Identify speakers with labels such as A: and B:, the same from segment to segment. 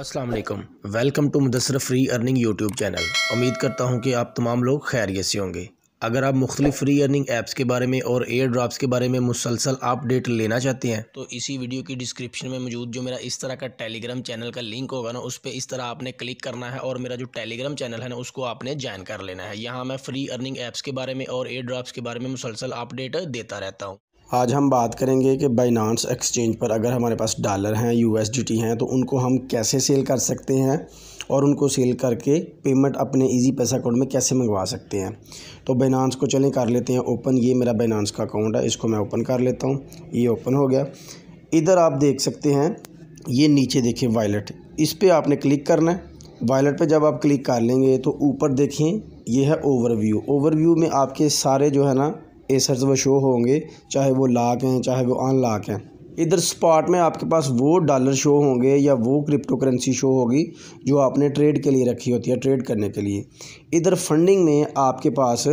A: अस्सलाम वालेकुम welcome to Mudassar free earning YouTube channel उम्मीद करता हूँ कि आप तमाम लोग खैरियत से होंगे अगर आप मुख्तलिफ फ्री अर्निंग ऐप्स के बारे में और एयर ड्रॉप्स के बारे में मुसलसल अपडेट लेना चाहते हैं तो इसी वीडियो की डिस्क्रिप्शन में मौजूद जो मेरा इस तरह का टेलीग्राम चैनल का लिंक होगा ना उस पर इस तरह आपने क्लिक करना है और मेरा जो टेलीग्राम चैनल है ना उसको आपने ज्वाइन कर लेना है यहाँ मैं फ्री अर्निंग ऐप्स के बारे में और एयर ड्रॉप्स के बारे में मुसलसल अपडेट देता रहता हूँ आज हम बात करेंगे कि बाइनांस एक्सचेंज पर अगर हमारे पास डॉलर हैं यू हैं तो उनको हम कैसे सेल कर सकते हैं और उनको सेल करके पेमेंट अपने इजी पैसा अकाउंट में कैसे मंगवा सकते हैं तो बाइनांस को चलें कर लेते हैं ओपन ये मेरा बाइनांस का अकाउंट है इसको मैं ओपन कर लेता हूँ ये ओपन हो गया इधर आप देख सकते हैं ये नीचे देखिए वायलेट इस पर आपने क्लिक करना है वायलट पर जब आप क्लिक कर लेंगे तो ऊपर देखें ये है ओवरव्यू ओवरव्यू में आपके सारे जो है ना एसर्स वो शो होंगे चाहे वो लाक हैं चाहे वो अन लाक हैं इधर स्पॉट में आपके पास वो डॉलर शो होंगे या वो क्रिप्टो करेंसी शो होगी जो आपने ट्रेड के लिए रखी होती है ट्रेड करने के लिए इधर फंडिंग में आपके पास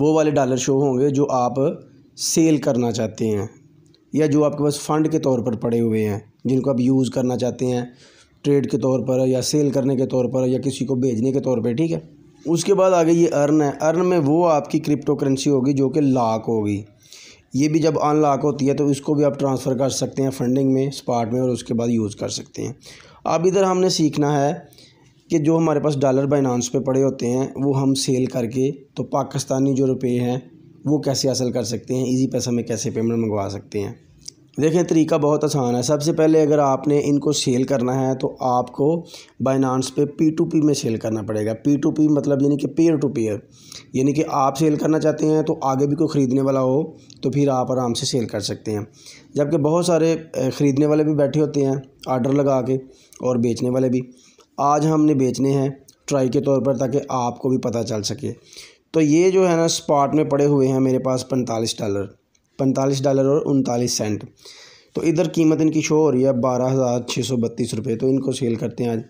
A: वो वाले डॉलर शो होंगे जो आप सेल करना चाहते हैं या जो आपके पास फ़ंड के तौर पर पड़े हुए हैं जिनको आप यूज़ करना चाहते हैं ट्रेड के तौर पर या सेल करने के तौर पर या किसी को भेजने के तौर पर ठीक है उसके बाद आ गई ये अर्न है अर्न में वो आपकी क्रिप्टो करेंसी होगी जो कि लाख होगी ये भी जब अनलॉक होती है तो इसको भी आप ट्रांसफ़र कर सकते हैं फंडिंग में स्पार्ट में और उसके बाद यूज़ कर सकते हैं अब इधर हमने सीखना है कि जो हमारे पास डॉलर बाइनांस पे पड़े होते हैं वो हम सेल करके तो पाकिस्तानी जो रुपये हैं वो कैसे हासिल कर सकते हैं इजी पैसा में कैसे पेमेंट मंगवा सकते हैं देखें तरीका बहुत आसान है सबसे पहले अगर आपने इनको सेल करना है तो आपको बाइनानस पे पी टू पी में सेल करना पड़ेगा पी टू पी मतलब यानी कि पेयर टू पेयर यानी कि आप सेल करना चाहते हैं तो आगे भी कोई ख़रीदने वाला हो तो फिर आप आराम से सेल कर सकते हैं जबकि बहुत सारे ख़रीदने वाले भी बैठे होते हैं आर्डर लगा के और बेचने वाले भी आज हमने बेचने हैं ट्राई के तौर पर ताकि आपको भी पता चल सके तो ये जो है ना स्पॉट में पड़े हुए हैं मेरे पास पैंतालीस डॉलर पैंतालीस डॉलर और उनतालीस सेंट तो इधर कीमत इनकी शो हो रही है बारह हज़ार छः सौ बत्तीस रुपये तो इनको सेल करते हैं आज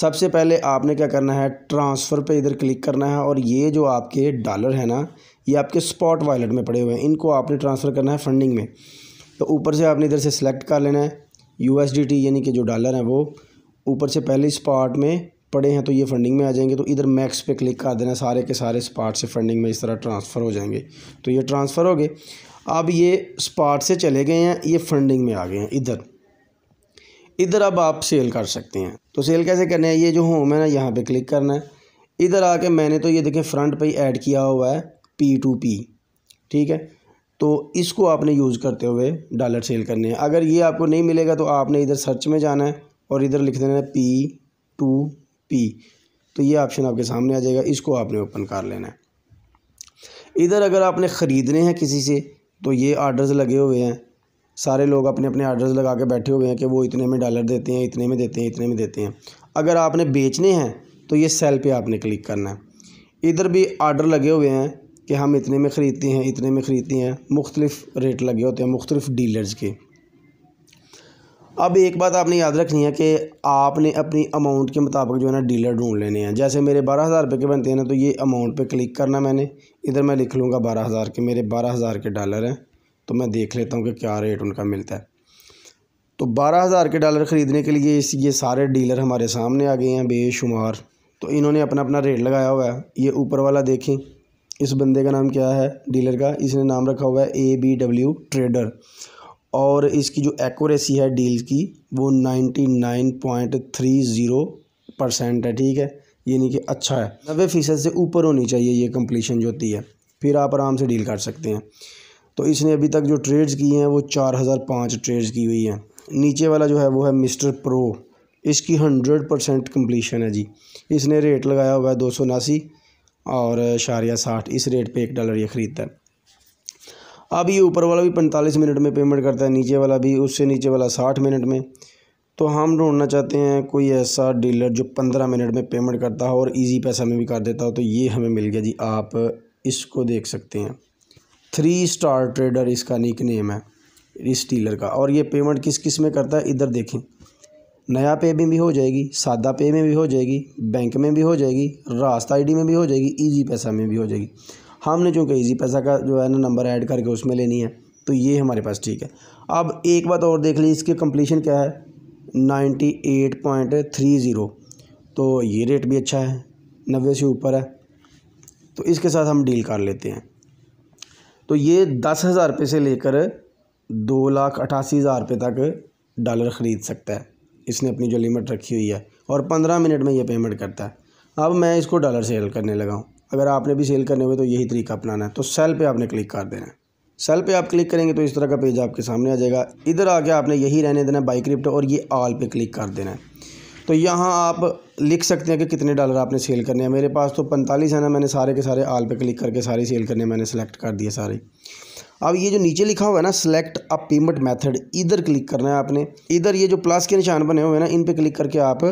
A: सबसे पहले आपने क्या करना है ट्रांसफ़र पे इधर क्लिक करना है और ये जो आपके डॉलर है ना ये आपके स्पॉट वॉलेट में पड़े हुए हैं इनको आपने ट्रांसफ़र करना है फंडिंग में तो ऊपर से आपने इधर से सेलेक्ट कर लेना है यू यानी कि जो डॉलर है वो ऊपर से पहले स्पॉट में पड़े हैं तो ये फंडिंग में आ जाएंगे तो इधर मैक्स पे क्लिक कर देना सारे के सारे स्पार्ट से फंडिंग में इस तरह ट्रांसफ़र हो जाएंगे तो ये ट्रांसफ़र हो गए अब ये स्पाट से चले गए हैं ये फंडिंग में आ गए हैं इधर इधर अब आप सेल कर सकते हैं तो सेल कैसे करना है ये जो होम है ना यहाँ पे क्लिक करना है इधर आके मैंने तो ये देखें फ्रंट पे ही ऐड किया हुआ है पी टू पी ठीक है तो इसको आपने यूज़ करते हुए डॉलर सेल करने हैं अगर ये आपको नहीं मिलेगा तो आपने इधर सर्च में जाना है और इधर लिख देना है पी टू पी तो ये ऑप्शन आपके सामने आ जाएगा इसको आपने ओपन कर लेना है इधर अगर आपने ख़रीदने हैं किसी से तो ये आर्डर्स लगे हुए हैं सारे लोग अपने अपने आर्डर्स लगा के बैठे हुए हैं कि वो इतने में डॉलर देते हैं इतने में देते हैं इतने में देते हैं अगर आपने बेचने हैं तो ये सेल पे आपने क्लिक करना है इधर भी आर्डर लगे हुए हैं कि हम इतने में ख़रीदते हैं इतने में ख़रीदते हैं मुख्तलिफ़ रेट लगे होते हैं मुख्तलिफ़ डीलर्स के अब एक बात आपने याद रखनी है कि आपने अपनी अमाउंट के मुताबिक जो है ना डीलर ढूंढ लेने हैं जैसे मेरे बारह हज़ार रुपये के बनते हैं ना तो ये अमाउंट पे क्लिक करना मैंने इधर मैं लिख लूँगा बारह हज़ार के मेरे बारह हज़ार के डॉलर हैं तो मैं देख लेता हूँ कि क्या रेट उनका मिलता है तो बारह हज़ार के डॉलर ख़रीदने के लिए ये सारे डीलर हमारे सामने आ गए हैं बेशुमार तो इन्होंने अपना अपना रेट लगाया हुआ है ये ऊपर वाला देखें इस बंदे का नाम क्या है डीलर का इसने नाम रखा हुआ है ए बी डब्ल्यू ट्रेडर और इसकी जो एक्यूरेसी है डील की वो ninety nine point three zero percent है ठीक है यानी कि अच्छा है नबे फ़ीसद से ऊपर होनी चाहिए ये कंप्लीशन जो होती है फिर आप आराम से डील कर सकते हैं तो इसने अभी तक जो ट्रेड्स की हैं वो चार हज़ार पाँच ट्रेड्स की हुई हैं नीचे वाला जो है वो है मिस्टर प्रो इसकी हंड्रेड परसेंट कम्प्लीशन है जी इसने रेट लगाया हुआ है दो सौ उनासी और शारिया साठ इस रेट पे एक डॉलर ये ख़रीदता है अब ये ऊपर वाला भी पैंतालीस मिनट में पेमेंट करता है नीचे वाला भी उससे नीचे वाला साठ मिनट में तो हम ढूंढना चाहते हैं कोई ऐसा डीलर जो पंद्रह मिनट में पेमेंट करता हो और इजी पैसा में भी कर देता हो तो ये हमें मिल गया जी आप इसको देख सकते हैं थ्री स्टार ट्रेडर इसका निक नेम है इस डीलर का और ये पेमेंट किस किस में करता है इधर देखें नया पे में भी हो जाएगी सादा पे में भी हो जाएगी बैंक में भी हो जाएगी रास्ता आईडी में भी हो जाएगी इजी पैसा में भी हो जाएगी हमने चूँकि ईजी पैसा का जो है ना नंबर ऐड करके उसमें लेनी है तो ये हमारे पास ठीक है अब एक बात और देख लीजिए इसकी कम्प्लीशन क्या है ninety eight point three zero तो ये रेट भी अच्छा है नब्बे से ऊपर है तो इसके साथ हम डील कर लेते हैं तो ये दस हज़ार रुपये से लेकर दो लाख अठासी हज़ार रुपये तक डॉलर ख़रीद सकता है इसने अपनी जो लिमिट रखी हुई है और पंद्रह मिनट में ये पेमेंट करता है अब मैं इसको डॉलर सेल करने लगा हूँ अगर आपने भी सेल करने हुए तो यही तरीका अपनाना है तो सेल पे आपने क्लिक कर देना है सेल पे आप क्लिक करेंगे तो इस तरह का पेज आपके सामने आ जाएगा इधर आके आपने यही रहने देना है बाई क्रिप्टो और ये आल पे क्लिक कर देना है तो यहाँ आप लिख सकते हैं कि कितने डॉलर आपने सेल करने हैं मेरे पास तो पैंतालीस है ना मैंने सारे के सारे आल पे क्लिक करके सारे सेल करने मैंने सेलेक्ट कर दिए सारे अब ये जो नीचे लिखा हुआ है ना सेलेक्ट अ पेमेंट मेथड इधर क्लिक करना है आपने इधर ये जो प्लस के निशान बने हुए हैं ना इन पे क्लिक करके आप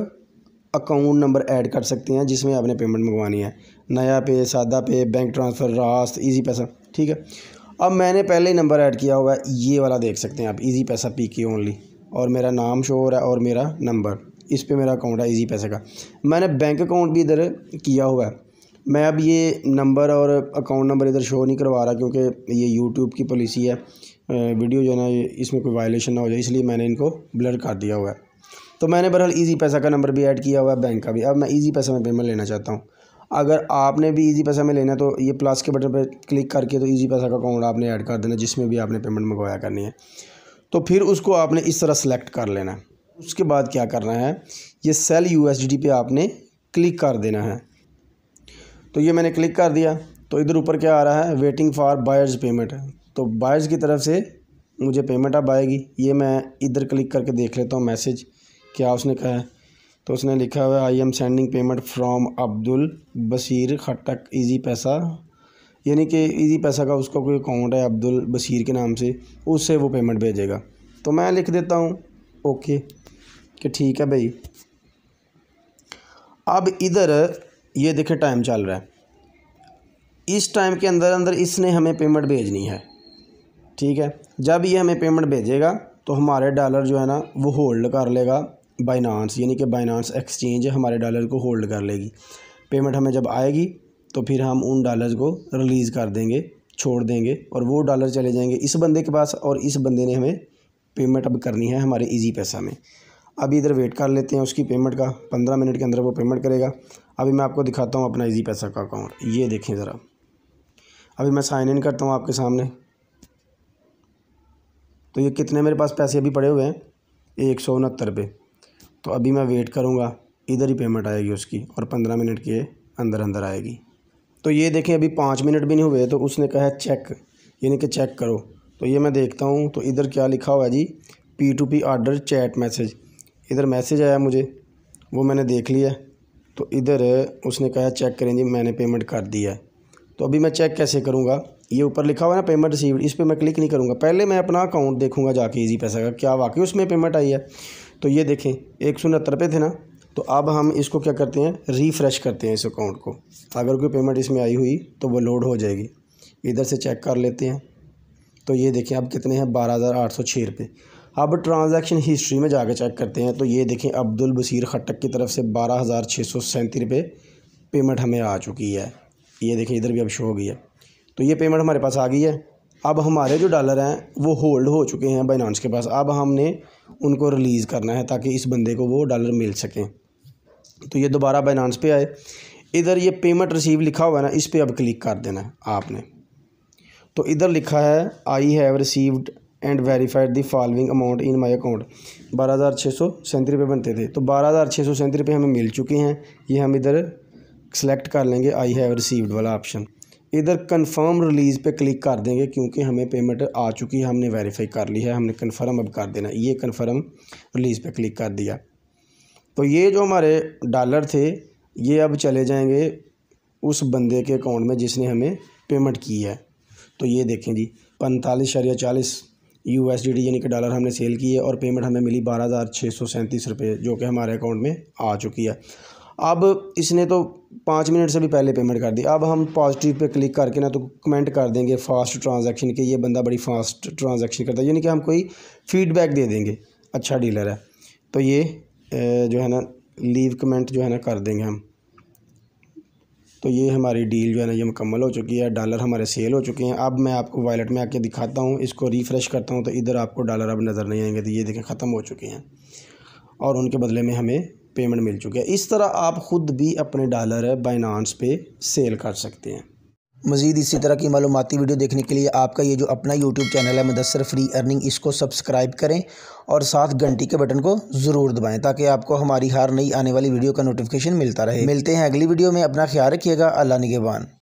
A: अकाउंट नंबर ऐड कर सकते हैं जिसमें आपने पेमेंट मंगवानी है नया पे सादा पे बैंक ट्रांसफ़र रास्त इजी पैसा ठीक है अब मैंने पहले ही नंबर ऐड किया हुआ है ये वाला देख सकते हैं आप इजी पैसा पी के ओनली और मेरा नाम शोर है और मेरा नंबर इस पर मेरा अकाउंट है इजी पैसे का मैंने बैंक अकाउंट भी इधर किया हुआ है मैं अब ये नंबर और अकाउंट नंबर इधर शो नहीं करवा रहा क्योंकि ये यूट्यूब की पॉलिसी है वीडियो जो है ना इसमें कोई वायलेशन ना हो जाए इसलिए मैंने इनको ब्लर कर दिया हुआ है तो मैंने बहरहाल ईजी पैसा का नंबर भी ऐड किया हुआ है बैंक का भी अब मैं ईजी पैसा में पेमेंट लेना चाहता हूँ अगर आपने भी ईजी पैसा में लेना है तो ये प्लस के बटन पर क्लिक करके तो ईजी पैसा का अकाउंट आपने ऐड कर देना जिसमें भी आपने पेमेंट मंगवाया करनी है तो फिर उसको आपने इस तरह सेलेक्ट कर लेना है उसके बाद क्या करना है ये सेल यू एस पे आपने क्लिक कर देना है तो ये मैंने क्लिक कर दिया तो इधर ऊपर क्या आ रहा है वेटिंग फॉर बायर्स पेमेंट तो बायर्स की तरफ से मुझे पेमेंट अब आएगी ये मैं इधर क्लिक करके देख लेता हूँ मैसेज क्या उसने कहा है तो उसने लिखा हुआ I am sending payment from Abdul Bashir Khattak Easypaisa यानी कि इजी पैसा का उसका कोई अकाउंट है अब्दुल बशीर के नाम से उससे वो पेमेंट भेजेगा तो मैं लिख देता हूँ ओके कि ठीक है भाई अब इधर ये देखे टाइम चल रहा है इस टाइम के अंदर अंदर इसने हमें पेमेंट भेजनी है ठीक है जब ये हमें पेमेंट भेजेगा तो हमारे डॉलर जो है ना वो होल्ड कर लेगा बाइनांस यानी कि बाइनांस एक्सचेंज हमारे डॉलर को होल्ड कर लेगी पेमेंट हमें जब आएगी तो फिर हम उन डॉलर्स को रिलीज़ कर देंगे छोड़ देंगे और वो डॉलर चले जाएंगे इस बंदे के पास और इस बंदे ने हमें पेमेंट अब करनी है हमारे इजी पैसा में अभी इधर वेट कर लेते हैं उसकी पेमेंट का पंद्रह मिनट के अंदर वो पेमेंट करेगा अभी मैं आपको दिखाता हूँ अपना इजी पैसा का अकाउंट ये देखें ज़रा अभी मैं साइन इन करता हूँ आपके सामने तो ये कितने मेरे पास पैसे अभी पड़े हुए हैं एक सौ उनहत्तर रुपये तो अभी मैं वेट करूँगा इधर ही पेमेंट आएगी उसकी और पंद्रह मिनट के अंदर अंदर आएगी तो ये देखें अभी पाँच मिनट भी नहीं हुए तो उसने कहा चेक यानी कि चेक करो तो ये मैं देखता हूँ तो इधर क्या लिखा हुआ है जी P two P order chat message इधर मैसेज आया मुझे वो मैंने देख लिया तो इधर उसने कहा चेक करें जी मैंने पेमेंट कर दिया है तो अभी मैं चेक कैसे करूँगा ये ऊपर लिखा हुआ है ना पेमेंट रिसीव इस पर पे मैं क्लिक नहीं करूँगा पहले मैं अपना अकाउंट देखूँगा जाके ईजी पैसा का क्या वाकई उसमें पेमेंट आई है तो ये देखें एक सौ उनहत्तर पे थे ना तो अब हम इसको क्या करते हैं रिफ़्रेश करते हैं इस अकाउंट को अगर कोई पेमेंट इसमें आई हुई तो वो लोड हो जाएगी इधर से चेक कर लेते हैं तो ये देखें अब कितने हैं बारह हज़ार आठ सौ छः रुपये अब ट्रांजैक्शन हिस्ट्री में जाकर चेक करते हैं तो ये देखें अब्दुल बसीर खट्टक की तरफ से बारह हज़ार छः सौ सैंतीस रुपये पेमेंट हमें आ चुकी है ये देखें इधर भी अब शो हो गई है तो ये पेमेंट हमारे पास आ गई है अब हमारे जो डॉलर हैं वो होल्ड हो चुके हैं बाइनानस के पास अब हमने उनको रिलीज़ करना है ताकि इस बंदे को वो डॉलर मिल सकें तो ये दोबारा बाइनानस पे आए इधर ये पेमेंट रिसीव लिखा हुआ है ना इस पर अब क्लिक कर देना है आपने तो इधर लिखा है I have received and verified the following amount in my account बारह हज़ार छः सौ सैंतीस रुपये बनते थे तो बारह हज़ार छः सौ सैंतीस रुपये हमें मिल चुके हैं ये हम इधर सेलेक्ट कर लेंगे आई हैव रिसीव्ड वाला ऑप्शन इधर कंफर्म रिलीज़ पे क्लिक कर देंगे क्योंकि हमें पेमेंट आ चुकी है हमने वेरीफाई कर ली है हमने कंफर्म अब कर देना ये कंफर्म रिलीज़ पे क्लिक कर दिया तो ये जो हमारे डॉलर थे ये अब चले जाएंगे उस बंदे के अकाउंट में जिसने हमें पेमेंट की है तो ये देखें जी पैंतालीस शरिया चालीस यू एस डी डी यानी कि डॉलर हमने सेल की है और पेमेंट हमें मिली बारह हज़ार छः सौ सैंतीस रुपये जो कि हमारे अकाउंट में आ चुकी है अब इसने तो पाँच मिनट से भी पहले पेमेंट कर दी अब हम पॉजिटिव पे क्लिक करके ना तो कमेंट कर देंगे फास्ट ट्रांजैक्शन के ये बंदा बड़ी फास्ट ट्रांजैक्शन करता है यानी कि हम कोई फीडबैक दे देंगे अच्छा डीलर है तो ये जो है ना लीव कमेंट जो है ना कर देंगे हम तो ये हमारी डील जो है ना ये मुकम्मल हो चुकी है डॉलर हमारे सेल हो चुके हैं अब मैं आपको वॉलेट में आके दिखाता हूँ इसको रिफ़्रेश करता हूँ तो इधर आपको डॉलर अब नज़र नहीं आएंगे तो ये देखें ख़त्म हो चुके हैं और उनके बदले में हमें पेमेंट मिल चुकी है इस तरह आप ख़ुद भी अपने डॉलर बाइनानस पे सेल कर सकते हैं मज़ीद इसी तरह की मालूमती वीडियो देखने के लिए आपका ये जो अपना यूट्यूब चैनल है मुदसर फ्री अर्निंग इसको सब्सक्राइब करें और साथ घंटी के बटन को ज़रूर दबाएं ताकि आपको हमारी हर नई आने वाली वीडियो का नोटिफिकेशन मिलता रहे मिलते हैं अगली वीडियो में अपना ख्याल रखिएगा अल्लाह निगेबान